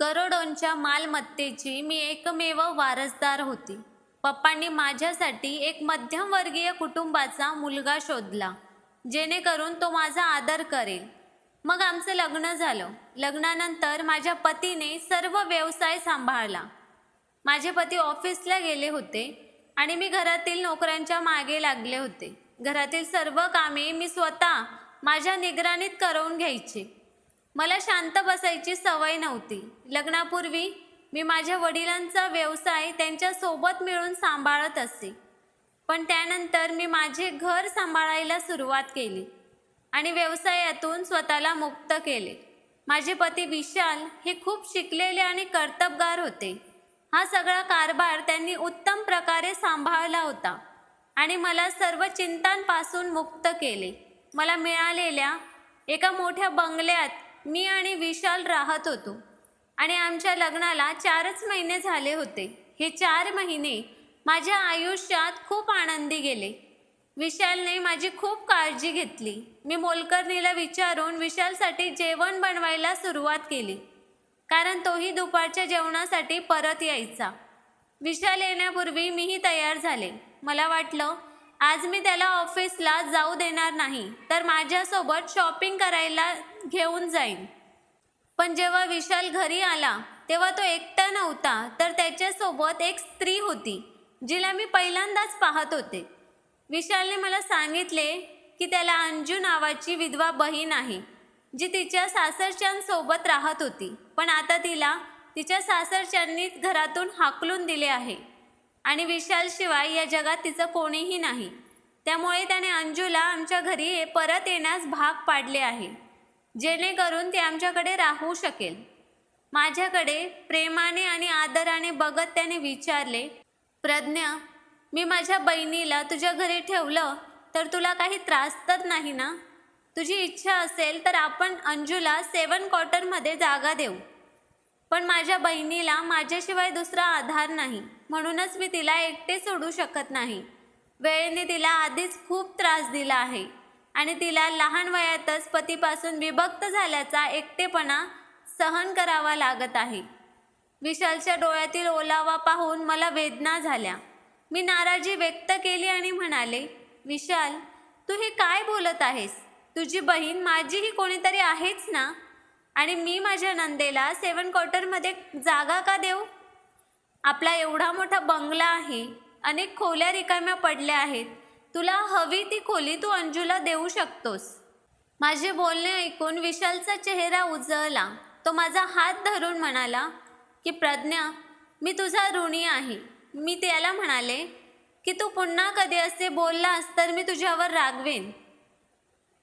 करोडोंच्या मालमत्तेची मी एकमेव वारसदार होती पप्पांनी माझ्यासाठी एक मध्यमवर्गीय कुटुंबाचा मुलगा शोधला जेणेकरून तो माझा आदर करेल मग आमचं लग्न झालं लग्नानंतर माझ्या पतीने सर्व व्यवसाय सांभाळला माझे पती ऑफिसला गेले होते आणि मी घरातील नोकऱ्यांच्या मागे लागले होते घरातील सर्व कामे मी स्वतः माझ्या निगराणीत करून घ्यायची मला शांत बसायची सवय नव्हती लग्नापूर्वी मी माझ्या वडिलांचा व्यवसाय त्यांच्यासोबत मिळून सांभाळत असे पण त्यानंतर मी माझे घर सांभाळायला सुरुवात केली आणि व्यवसायातून स्वतःला मुक्त केले माझे पती विशाल हे खूप शिकलेले आणि कर्तबगार होते हा सगळा कारभार त्यांनी उत्तम प्रकारे सांभाळला होता आणि मला सर्व चिंतांपासून मुक्त केले मला मिळालेल्या एका मोठ्या बंगल्यात मी आणि विशाल राहत होतो आणि आमच्या लग्नाला चारच महिने झाले होते हे चार महिने माझ्या आयुष्यात खूप आनंदी गेले विशालने माझी खूप काळजी घेतली मी मोलकर्णीला विचारून विशालसाठी जेवण बनवायला सुरुवात केली कारण तोही दुपारच्या जेवणासाठी परत यायचा विशाल येण्यापूर्वी मीही तयार झाले मला वाटलं आज मी त्याला ऑफिसला जाऊ देणार नाही तर माझ्यासोबत शॉपिंग करायला घेऊन जाईन पण जेव्हा विशाल घरी आला तेव्हा तो एकटा नव्हता तर त्याच्यासोबत एक स्त्री होती जिला मी पहिल्यांदाच पाहत होते विशालने मला सांगितले की त्याला अंजू नावाची विधवा बहीण आहे जी तिच्या सासरच्यांसोबत राहत होती पण आता तिला तिच्या सासरच्यांनी घरातून हाकलून दिले आहे आणि विशालशिवाय या जगात तिचं कोणीही नाही त्यामुळे त्याने अंजूला आमच्या घरी परत येण्यास भाग पाडले आहे जेणेकरून ते आमच्याकडे राहू शकेल माझ्याकडे प्रेमाने आणि आदराने बघत त्याने विचारले प्रज्ञा मी माझ्या बहिणीला तुझ्या घरी ठेवलं तर तुला काही त्रास तर नाही ना तुझी इच्छा असेल तर आपण अंजूला सेवन क्वार्टरमध्ये जागा देऊ पण माझ्या बहिणीला माझ्याशिवाय दुसरा आधार नाही म्हणूनच मी तिला एकटे सोडू शकत नाही वेळेने तिला आधीच खूप त्रास दिला आहे आणि तिला लहान वयातच पतीपासून विभक्त झाल्याचा एकटेपणा सहन करावा लागत आहे विशालच्या डोळ्यातील ओलावा पाहून मला वेदना झाल्या मी नाराजी व्यक्त केली आणि म्हणाले विशाल तू हे काय बोलत आहेस तुझी बहीण माझीही कोणीतरी आहेच ना आणि मी माझ्या नंदेला सेवन क्वार्टरमध्ये जागा का देऊ आपला एवढा मोठा बंगला आहे अनेक खोल्या रिकाम्या पडल्या आहेत तुला हवी ती खोली तू अंजूला देऊ शकतोस माझे बोलणे ऐकून विशालचा चेहरा उजळला तो माझा हात धरून म्हणाला की प्रज्ञा मी तुझा ऋणी आहे मी त्याला म्हणाले की तू पुन्हा कधी असे बोललास तर मी तुझ्यावर रागवेन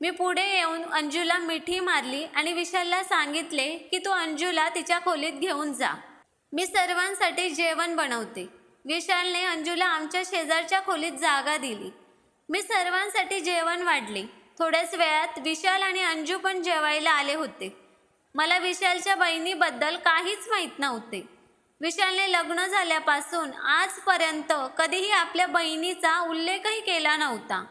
मी पुढे येऊन अंजूला मिठी मारली आणि विशालला सांगितले की तू अंजूला तिच्या खोलीत घेऊन जा मी सर्वांसाठी जेवण बनवते विशालने अंजूला आमच्या शेजारच्या खोलीत जागा दिली मी सर्वांसाठी जेवण वाढले थोड्याच वेळात विशाल आणि अंजू पण जेवायला आले होते मला विशालच्या बहिणीबद्दल काहीच माहीत नव्हते विशालने लग्न झाल्यापासून आजपर्यंत कधीही आपल्या बहिणीचा उल्लेखही केला नव्हता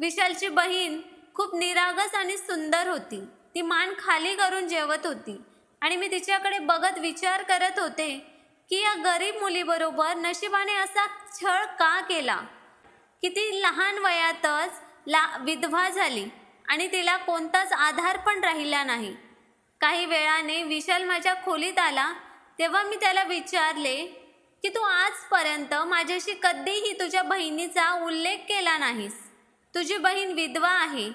विशालची बहीण खूप निरागस आणि सुंदर होती ती मान खाली करून जेवत होती आणि मी तिच्याकडे बघत विचार करत होते की या गरीब मुलीबरोबर नशिबाने असा छळ का केला किती लहान वयातच ला विधवा झाली आणि तिला कोणताच आधार पण राहिला नाही काही वेळाने विशाल माझ्या खोलीत आला तेव्हा मी त्याला विचारले की तू आजपर्यंत माझ्याशी कधीही तुझ्या बहिणीचा उल्लेख केला नाहीस तुझी बहीण विधवा आहे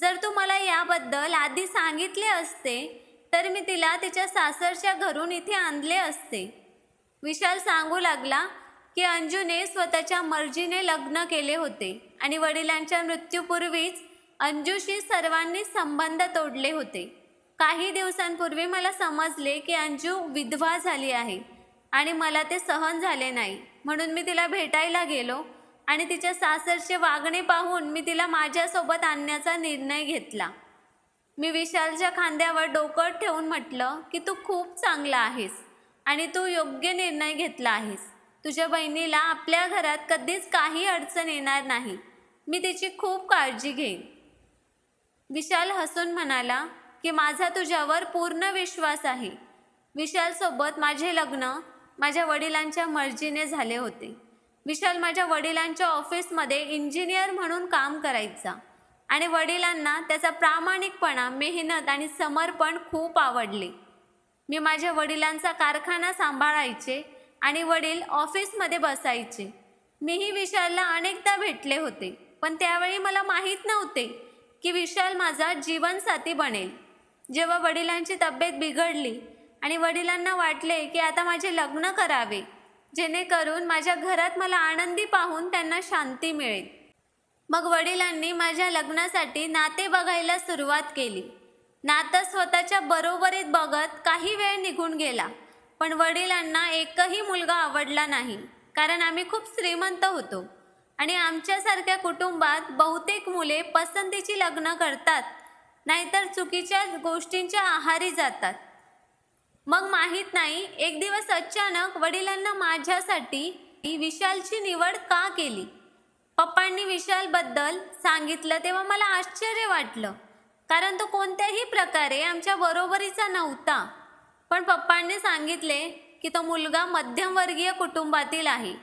जर तू मला याबद्दल आधी सांगितले असते तर मी तिला तिच्या सासरच्या घरून इथे आणले असते विशाल सांगू लागला की अंजूने स्वतःच्या मर्जीने लग्न केले होते आणि वडिलांच्या मृत्यूपूर्वीच अंजूशी सर्वांनी संबंध तोडले होते काही दिवसांपूर्वी मला समजले की अंजू विधवा झाली आहे आणि मला ते सहन झाले नाही म्हणून मी तिला भेटायला गेलो आणि तिच्या सासरचे वागणे पाहून मी तिला माझ्यासोबत आणण्याचा निर्णय घेतला मी विशालच्या खांद्यावर डोकं ठेवून म्हटलं की तू खूप चांगला आहेस आणि तू योग्य निर्णय घेतला आहेस तुझ्या बहिणीला आपल्या घरात कधीच काही अडचण येणार नाही मी तिची खूप काळजी घेईन विशाल हसून म्हणाला की माझा तुझ्यावर पूर्ण विश्वास आहे विशालसोबत माझे लग्न माझ्या वडिलांच्या मर्जीने झाले होते विशाल माझ्या वडिलांच्या ऑफिसमध्ये इंजिनियर म्हणून काम करायचा आणि वडिलांना त्याचा प्रामाणिकपणा मेहनत आणि समर्पण खूप आवडले मी माझ्या वडिलांचा कारखाना सांभाळायचे आणि वडील ऑफिसमध्ये बसायचे मीही विशालला अनेकदा भेटले होते पण त्यावेळी मला माहीत नव्हते की विशाल माझा जीवनसाथी बनेल जेव्हा वडिलांची तब्येत बिघडली आणि वडिलांना वाटले की आता माझे लग्न करावे जेणेकरून माझ्या घरात मला आनंदी पाहून त्यांना शांती मिळेल मग वडिलांनी माझ्या लग्नासाठी नाते बघायला सुरुवात केली नातं स्वतःच्या बरोबरीत बघत काही वेळ निघून गेला पण वडिलांना एकही मुलगा आवडला नाही कारण आम्ही खूप श्रीमंत होतो आणि आमच्यासारख्या कुटुंबात बहुतेक मुले पसंतीची लग्न करतात नाहीतर चुकीच्या गोष्टींच्या आहारी जातात मग माहीत नाही एक दिवस अचानक वडिलांना माझ्यासाठी विशालची निवड का केली पप्पांनी विशालबद्दल सांगितलं तेव्हा मला आश्चर्य वाटलं कारण तो कोणत्याही प्रकारे आमच्या बरोबरीचा नव्हता पण पप्पांनी सांगितले की तो मुलगा मध्यमवर्गीय कुटुंबातील आहे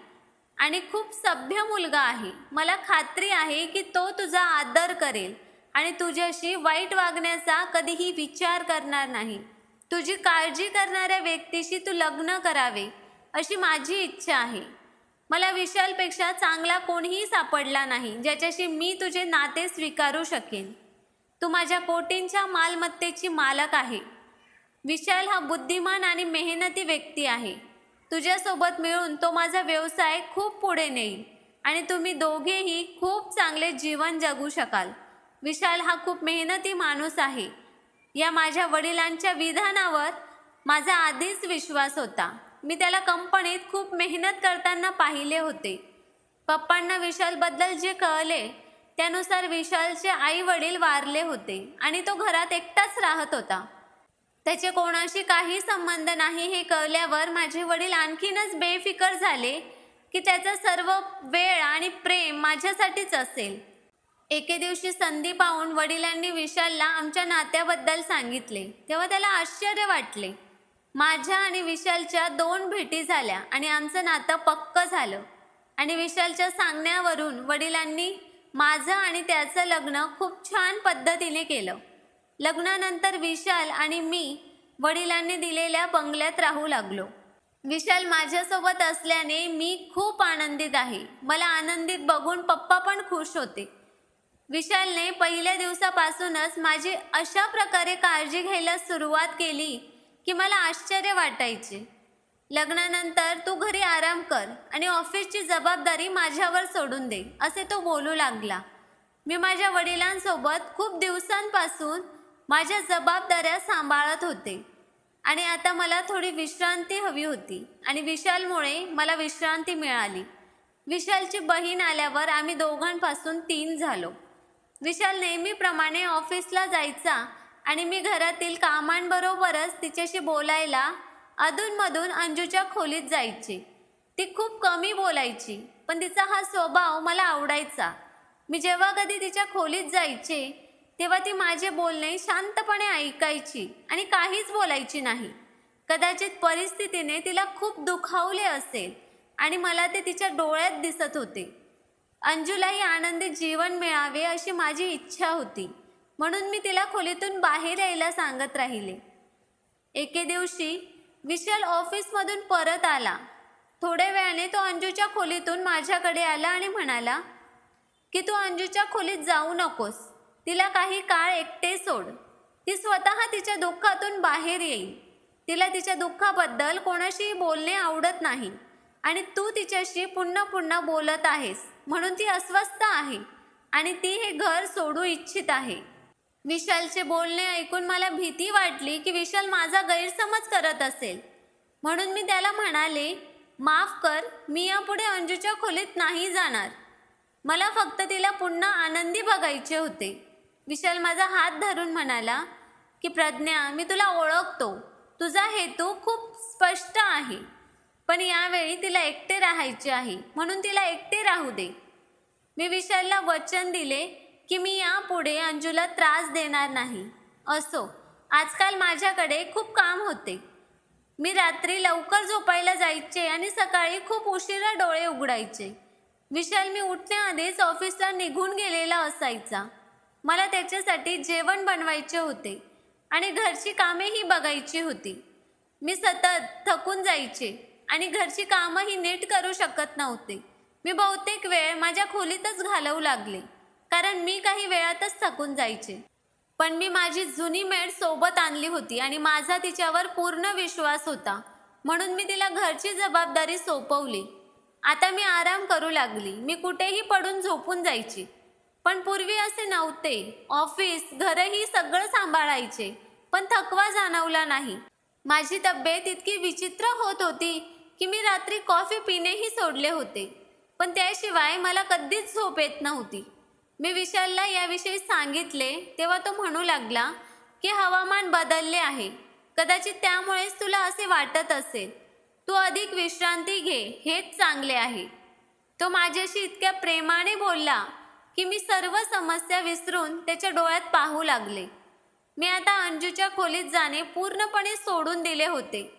आणि खूप सभ्य मुलगा आहे मला खात्री आहे की तो तुझा आदर करेल आणि तुझ्याशी वाईट वागण्याचा कधीही विचार करणार नाही तुझी काळजी करणाऱ्या व्यक्तीशी तू लग्न करावे अशी माझी इच्छा आहे मला विशालपेक्षा चांगला कोणीही सापडला नाही ज्याच्याशी मी तुझे नाते स्वीकारू शकेन तू माझ्या कोटींच्या मालमत्तेची मालक आहे विशाल हा बुद्धिमान आणि मेहनती व्यक्ती आहे तुझ्यासोबत मिळून तो माझा व्यवसाय खूप पुढे नेईल आणि तुम्ही दोघेही खूप चांगले जीवन जगू शकाल विशाल हा खूप मेहनती माणूस आहे या माझ्या वडिलांच्या विधानावर माझा आधीच विश्वास होता मी त्याला कंपनीत खूप मेहनत करताना पाहिले होते पप्पांना विशालबद्दल जे कळले त्यानुसार विशालचे आई वडील वारले होते आणि तो घरात एकटाच राहत होता त्याचे कोणाशी काही संबंध नाही हे कळल्यावर माझे वडील आणखीनच बेफिकर झाले की त्याचा सर्व वेळ आणि प्रेम माझ्यासाठीच असेल एके दिवशी संधी पाहून वडिलांनी विशालला आमच्या नात्याबद्दल सांगितले तेव्हा त्याला आश्चर्य वाटले माझ्या आणि विशालच्या दोन भेटी झाल्या आणि आमचं नातं पक्क झालं आणि विशालच्या सांगण्यावरून वडिलांनी माझं आणि त्याचं लग्न खूप छान पद्धतीने केलं लग्नानंतर विशाल आणि मी वडिलांनी दिलेल्या बंगल्यात राहू लागलो विशाल माझ्यासोबत असल्याने मी खूप आनंदित आहे मला आनंदित बघून पप्पा पण खुश होते विशालने पहिल्या दिवसापासूनच माझी अशा प्रकारे काळजी घ्यायला सुरुवात केली की मला आश्चर्य वाटायचे लग्नानंतर तू घरी आराम कर आणि ऑफिसची जबाबदारी माझ्यावर सोडून दे असे तो बोलू लागला मी माझ्या वडिलांसोबत खूप दिवसांपासून माझ्या जबाबदाऱ्या सांभाळत होते आणि आता मला थोडी विश्रांती हवी होती आणि विशालमुळे मला विश्रांती मिळाली विशालची बहीण आल्यावर आम्ही दोघांपासून तीन झालो विशाल नेहमीप्रमाणे ऑफिसला जायचा आणि मी घरातील कामांबरोबरच तिच्याशी बोलायला अधूनमधून अंजूच्या खोलीत जायची ती खूप कमी बोलायची पण तिचा हा स्वभाव मला आवडायचा मी जेव्हा कधी तिच्या खोलीत जायचे तेव्हा ती माझे बोलणे शांतपणे ऐकायची आणि काहीच बोलायची नाही कदाचित परिस्थितीने तिला खूप दुखावले असेल आणि मला ते तिच्या डोळ्यात दिसत होते अंजूलाही आनंदी जीवन मिळावे अशी माझी इच्छा होती म्हणून मी तिला खोलीतून बाहेर यायला सांगत राहिले एके दिवशी विशाल ऑफिसमधून परत आला थोड्या वेळाने तो अंजूच्या खोलीतून माझ्याकडे आला आणि म्हणाला की तू अंजूच्या खोलीत जाऊ नकोस तिला काही काळ एकटे सोड ती स्वतः तिच्या दुःखातून बाहेर येईल तिला तिच्या दुःखाबद्दल कोणाशीही बोलणे आवडत नाही आणि तू तिच्याशी पुन्हा पुन्हा बोलत आहेस म्हणून ती अस्वस्थ आहे आणि ती हे घर सोडू इच्छित आहे विशालचे बोलणे ऐकून मला भीती वाटली की विशाल माझा गैरसमज करत असेल म्हणून मी त्याला म्हणाले माफ कर मी यापुढे अंजूच्या खोलीत नाही जाणार मला फक्त तिला पुन्हा आनंदी बघायचे होते विशाल माझा हात धरून म्हणाला की प्रज्ञा मी तुला ओळखतो तुझा हेतू खूप स्पष्ट आहे पण यावेळी तिला एकटे राहायचे आहे म्हणून तिला एकटे राहू दे मी विशालला वचन दिले की मी यापुढे अंजूला त्रास देणार नाही असो आजकाल माझ्याकडे खूप काम होते मी रात्री लवकर झोपायला जायचे आणि सकाळी खूप उशिरा डोळे उघडायचे विशाल मी उठण्याआधीच ऑफिसला निघून गेलेला असायचा मला त्याच्यासाठी जेवण बनवायचे होते आणि घरची कामेही बघायची होती मी सतत थकून जायचे आणि घरची कामंही नीट करू शकत नव्हते मी बहुतेक वेळ माझ्या खोलीतच घालवू लागले कारण मी काही वेळातच थकून जायचे पण मी माझी जुनी मेड सोबत आणली होती आणि माझा तिच्यावर पूर्ण विश्वास होता म्हणून मी तिला घरची जबाबदारी सोपवली आता मी आराम करू लागली मी कुठेही पडून झोपून जायची पण पूर्वी असे नव्हते ऑफिस घरही सगळं सांभाळायचे पण थकवा जाणवला नाही माझी तब्येत इतकी विचित्र होत होती की मी रात्री कॉफी पिणेही सोडले होते पण त्याशिवाय मला कधीच झोप येत नव्हती मी विशालला याविषयी सांगितले तेव्हा तो म्हणू लागला की हवामान बदलले आहे कदाचित त्यामुळेच तुला असे वाटत असेल तू अधिक विश्रांती घे हेच चांगले आहे तो माझ्याशी इतक्या प्रेमाने बोलला की मी सर्व समस्या विसरून त्याच्या डोळ्यात पाहू लागले मी आता अंजूच्या खोलीत जाणे पूर्णपणे सोडून दिले होते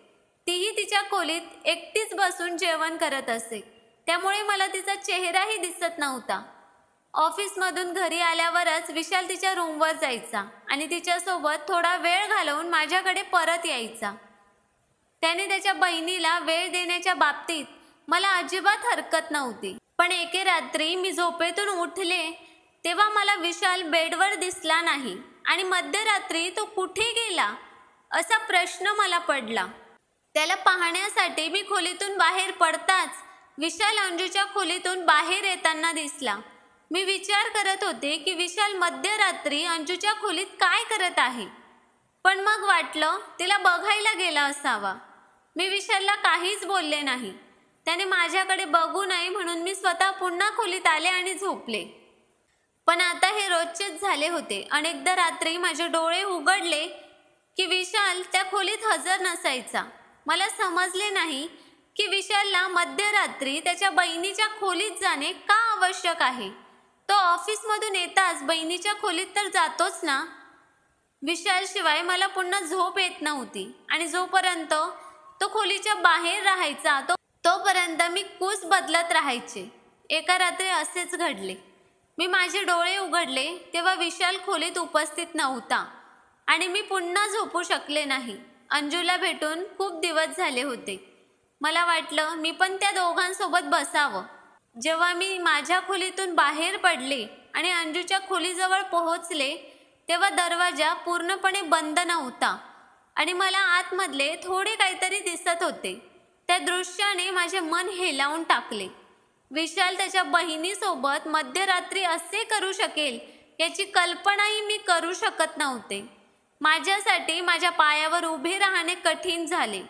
तीही तिच्या खोलीत एकटीच बसून जेवण करत असे त्यामुळे मला तिचा चेहराही दिसत नव्हता ऑफिसमधून घरी आल्यावरच विशाल तिच्या रूमवर जायचा आणि तिच्यासोबत थोडा वेळ घालवून माझ्याकडे परत यायचा त्याने त्याच्या बहिणीला वेळ देण्याच्या बाबतीत मला अजिबात हरकत नव्हती पण एके रात्री मी झोपेतून उठले तेव्हा मला विशाल बेडवर दिसला नाही आणि मध्यरात्री तो कुठे गेला असा प्रश्न मला पडला त्याला पाहण्यासाठी मी खोलीतून बाहेर पडताच विशाल अंजूच्या खोलीतून बाहेर येताना दिसला मी विचार करत होते की विशाल मध्यरात्री अंजूच्या खोलीत काय करत आहे पण मग वाटलं तिला बघायला गेला असावा मी विशालला काहीच बोलले नाही त्याने माझ्याकडे बघू नये म्हणून मी स्वतः पुन्हा खोलीत आले आणि झोपले पण आता हे रोजचेच झाले होते अनेकदा रात्री माझे डोळे उघडले की विशाल त्या खोलीत हजर नसायचा मला समजले नाही की विशालला मध्यरात्री त्याच्या बहिणीच्या खोलीत जाणे का आवश्यक आहे तो ऑफिसमधून येताच बहिणीच्या खोलीत तर जातोच ना विशालशिवाय मला पुन्हा झोप येत नव्हती आणि जोपर्यंत तो खोलीच्या बाहेर राहायचा तो तोपर्यंत मी कूस बदलत राहायचे एका रात्री असेच घडले मी माझे डोळे उघडले तेव्हा विशाल खोलीत उपस्थित नव्हता आणि मी पुन्हा झोपू शकले नाही अंजूला भेटून खूप दिवस झाले होते मला वाटलं मी पण त्या दोघांसोबत बसावं जेव्हा मी माझ्या खोलीतून बाहेर पडले आणि अंजूच्या खोलीजवळ पोहोचले तेव्हा दरवाजा पूर्णपणे बंद नव्हता आणि मला आतमधले थोडे काहीतरी दिसत होते त्या दृश्याने माझे मन हेलावून टाकले विशाल त्याच्या बहिणीसोबत मध्यरात्री असे करू शकेल याची कल्पनाही मी करू शकत नव्हते माझ्यासाठी माझ्या पायावर उभे राहणे कठीण झाले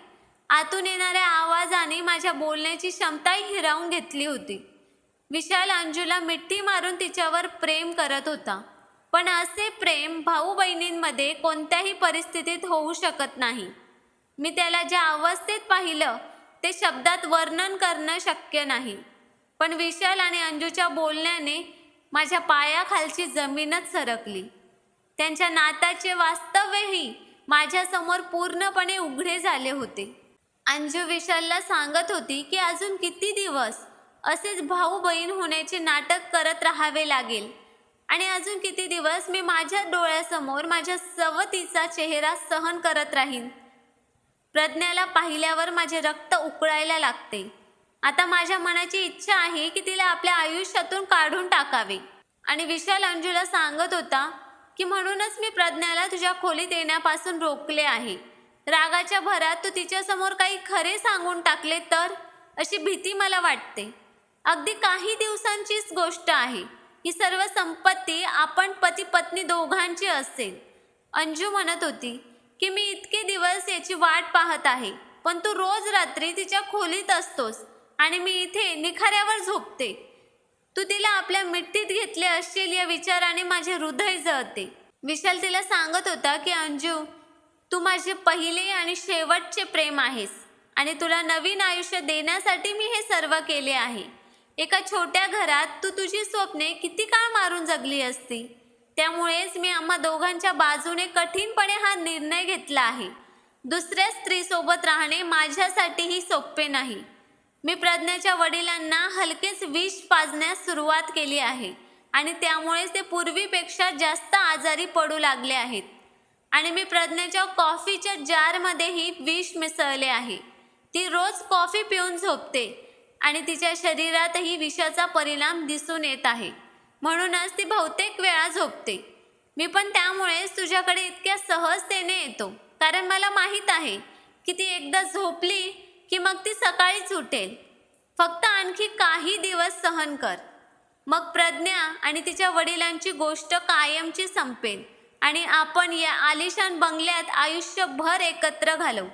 आतून येणाऱ्या आवाजाने माझ्या बोलण्याची क्षमताही हिरावून घेतली होती विशाल अंजूला मिठी मारून तिच्यावर प्रेम करत होता पण असे प्रेम भाऊ बहिणींमध्ये कोणत्याही परिस्थितीत होऊ शकत नाही मी त्याला ज्या अवस्थेत पाहिलं ते शब्दात वर्णन करणं शक्य नाही पण विशाल आणि अंजूच्या बोलण्याने माझ्या पायाखालची जमीनच सरकली त्यांच्या नाताचे वास्तव्यही माझ्यासमोर पूर्णपणे उघडे झाले होते अंजू विशालला सांगत होती की अजून किती दिवस असेच भाऊ बहीण होण्याचे नाटक करत राहावे लागेल आणि अजून किती दिवस मी माझ्या डोळ्यासमोर माझ्या सवतीचा चेहरा सहन करत राहीन प्रज्ञाला पाहिल्यावर माझे रक्त उकळायला लागते आता माझ्या मनाची इच्छा आहे की तिला आपल्या आयुष्यातून काढून टाकावे आणि विशाल अंजूला सांगत होता की म्हणूनच मी प्रज्ञाला तुझ्या खोलीत येण्यापासून रोखले आहे रागाच्या भरात तू समोर काही खरे सांगून टाकले तर अशी भीती मला वाटते अगदी काही दिवसांचीच गोष्ट आहे ही सर्व संपत्ती आपण पती पत्नी दोघांची असेल अंजू म्हणत होती की मी इतके दिवस याची वाट पाहत आहे पण तू रोज रात्री तिच्या खोलीत असतोस आणि मी इथे निखाऱ्यावर झोपते तू तिला आपल्या मिट्टीत घेतले असेल या विचाराने माझे हृदय जळते विशाल तिला सांगत होता की अंजू तू माझे पहिले आणि शेवटचे प्रेम आहेस आणि तुला नवीन आयुष्य देण्यासाठी मी हे सर्व केले आहे एका छोट्या घरात तू तुझी स्वप्ने किती काळ मारून जगली असती त्यामुळेच मी आम्हा दोघांच्या बाजूने कठीणपणे हा निर्णय घेतला आहे दुसऱ्या स्त्रीसोबत राहणे माझ्यासाठीही सोपे नाही मी प्रज्ञाच्या वडिलांना हलकेच विष पाजण्यास सुरुवात केली आहे आणि त्यामुळेच ते पूर्वीपेक्षा जास्त आजारी पडू लागले आहेत आणि मी प्रज्ञाच्या कॉफीच्या जारमध्येही विष मिसळले आहे ती रोज कॉफी पिऊन झोपते आणि तिच्या शरीरातही विषाचा परिणाम दिसून येत आहे म्हणूनच ती बहुतेक वेळा झोपते मी पण त्यामुळेच तुझ्याकडे इतक्या सहजतेने येतो कारण मला माहीत आहे की ती एकदा झोपली की मग ती सकाळीच उठेल फक्त आणखी काही दिवस सहन कर मग प्रज्ञा आणि तिच्या वडिलांची गोष्ट कायमची संपेल आणि आपण या आलिशान बंगल्यात आयुष्यभर एकत्र घालवू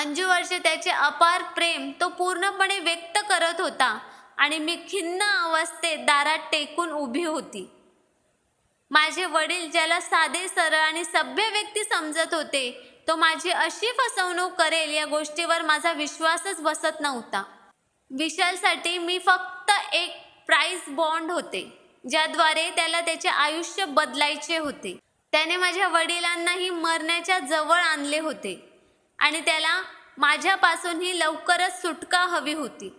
अंजू वर्षे त्याचे अपार प्रेम तो पूर्णपणे व्यक्त करत होता आणि मी खिन्न अवस्थेत दारात टेकून उभी होती माझे वडील ज्याला साधे सरळ आणि सभ्य व्यक्ती समजत होते तो माझी अशी फसवणूक करेल या गोष्टीवर माझा विश्वासच बसत नव्हता विशालसाठी मी फक्त एक प्राईस बॉन्ड होते ज्याद्वारे त्याला त्याचे आयुष्य बदलायचे होते त्याने माझ्या वडिलांनाही मरण्याच्या जवळ आणले होते आणि त्याला माझ्यापासूनही लवकरच सुटका हवी होती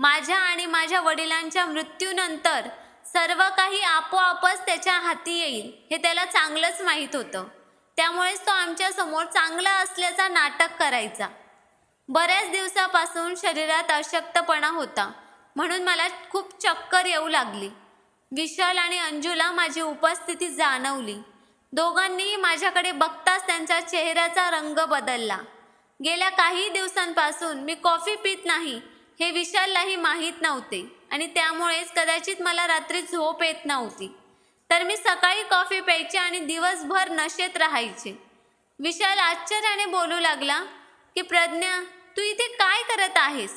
माझ्या आणि माझ्या वडिलांच्या मृत्यूनंतर सर्व काही आपोआपच त्याच्या हाती येईल हे त्याला चांगलंच माहीत होतं त्यामुळेच तो आमच्या समोर चांगला असल्याचा नाटक करायचा बऱ्याच दिवसापासून शरीरात अशक्तपणा होता म्हणून मला खूप चक्कर येऊ लागली विशाल आणि अंजूला माझी उपस्थिती जाणवली दोघांनीही माझ्याकडे बघताच त्यांच्या चेहऱ्याचा रंग बदलला गेल्या काही दिवसांपासून मी कॉफी पित नाही हे विशाललाही माहीत नव्हते आणि त्यामुळेच कदाचित मला रात्री झोप येत नव्हती तर मी सकाळी कॉफी प्यायचे आणि दिवसभर नशेत राहायचे विशाल आश्चर्याने बोलू लागला की प्रज्ञा तू इथे काय करत आहेस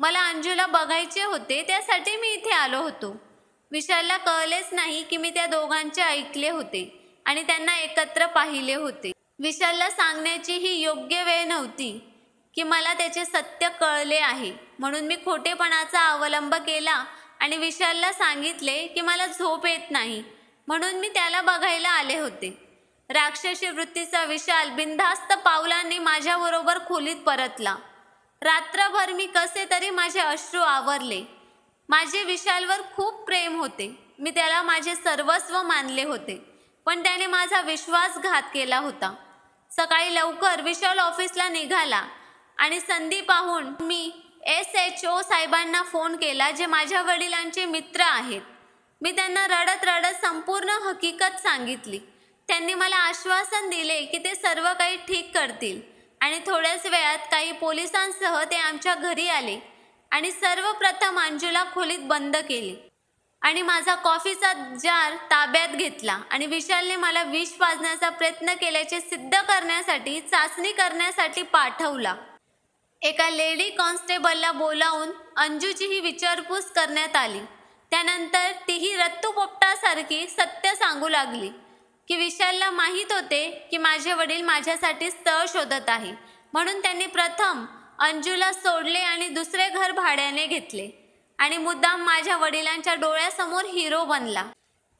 मला अंजूला बघायचे होते त्यासाठी मी इथे आलो होतो विशालला कळलेच नाही की मी त्या दोघांचे ऐकले होते आणि त्यांना एकत्र पाहिले होते विशालला सांगण्याची ही योग्य वेळ नव्हती की मला त्याचे सत्य कळले आहे म्हणून मी खोटेपणाचा अवलंब केला आणि विशालला सांगितले की मला झोप येत नाही म्हणून मी त्याला बघायला आले होते राक्षसी वृत्तीचा विशाल बिनधास्त पावलांनी माझ्याबरोबर खोलीत परतला रात्रभर मी कसे तरी माझे अश्रू आवरले माझे विशालवर खूप प्रेम होते मी त्याला माझे सर्वस्व मानले होते पण त्याने माझा विश्वासघात केला होता सकाळी लवकर विशाल ऑफिसला निघाला आणि संधी पाहून मी एस एच ओ साहेबांना फोन केला जे माझ्या वडिलांचे मित्र आहेत मी त्यांना रडत रडत संपूर्ण हकीकत सांगितली त्यांनी मला आश्वासन दिले की ते सर्व काही ठीक करतील आणि थोड्याच वेळात काही पोलिसांसह ते आमच्या घरी आले आणि सर्वप्रथम अंजूला खोलीत बंद केली आणि माझा कॉफीचा जार ताब्यात घेतला आणि विशालने मला विष पाजण्याचा प्रयत्न केल्याचे सिद्ध करण्यासाठी चाचणी करण्यासाठी पाठवला एका लेडी कॉन्स्टेबलला बोलावून अंजूची ही विचारपूस करण्यात आली त्यानंतर तीही रत्तू पोपटासारखी सत्य सांगू लागली की विशालला माहीत होते की माझे वडील माझ्यासाठी स्थळ शोधत आहे म्हणून त्यांनी प्रथम अंजूला सोडले आणि दुसरे घर भाड्याने घेतले आणि मुद्दाम माझ्या वडिलांच्या डोळ्यासमोर हिरो बनला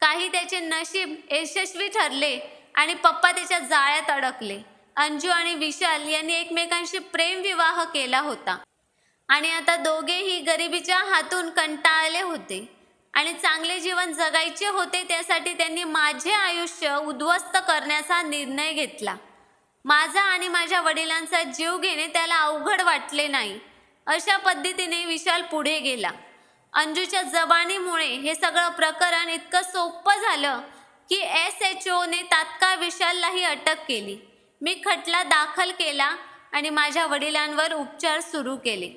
काही त्याचे नशीब यशस्वी ठरले आणि पप्पा त्याच्या जाळ्यात अडकले अंजू आणि विशाल यांनी एकमेकांशी प्रेमविवाह केला होता आणि आता दोघेही गरिबीच्या हातून कंटाळले होते आणि चांगले जीवन जगायचे होते त्यासाठी त्यांनी माझे आयुष्य उद्ध्वस्त करण्याचा निर्णय घेतला माझा आणि माझ्या वडिलांचा जीव घेणे त्याला अवघड वाटले नाही अशा पद्धतीने विशाल पुढे गेला अंजूच्या जबानीमुळे हे सगळं प्रकरण इतकं सोपं झालं की एस एच ओने तात्काळ विशाललाही अटक केली मी खटला दाखल केला आणि माझ्या वडिलांवर उपचार सुरू केले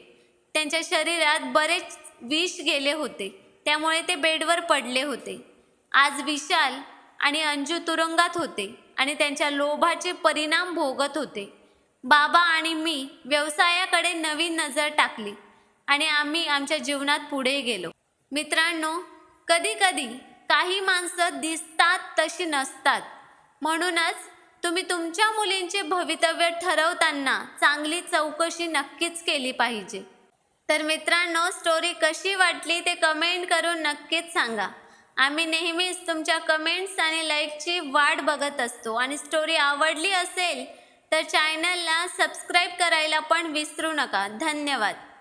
त्यांच्या शरीरात बरेच विष गेले होते त्यामुळे ते बेडवर पडले होते आज विशाल आणि अंजू तुरुंगात होते आणि त्यांच्या लोभाचे परिणाम भोगत होते बाबा आणि मी व्यवसायाकडे नवीन नजर टाकली आणि आम्ही आमच्या जीवनात पुढे गेलो मित्रांनो कधी कधी काही माणसं दिसतात तशी नसतात म्हणूनच तुम्ही तुमच्या मुलींचे भवितव्य ठरवताना चांगली चौकशी नक्कीच केली पाहिजे तर मित्रांनो स्टोरी कशी वाटली ते कमेंट करून नक्कीच सांगा आम्ही नेहमीच तुमच्या कमेंट्स आणि लाईकची वाट बघत असतो आणि स्टोरी आवडली असेल तर चॅनलला सबस्क्राईब करायला पण विसरू नका धन्यवाद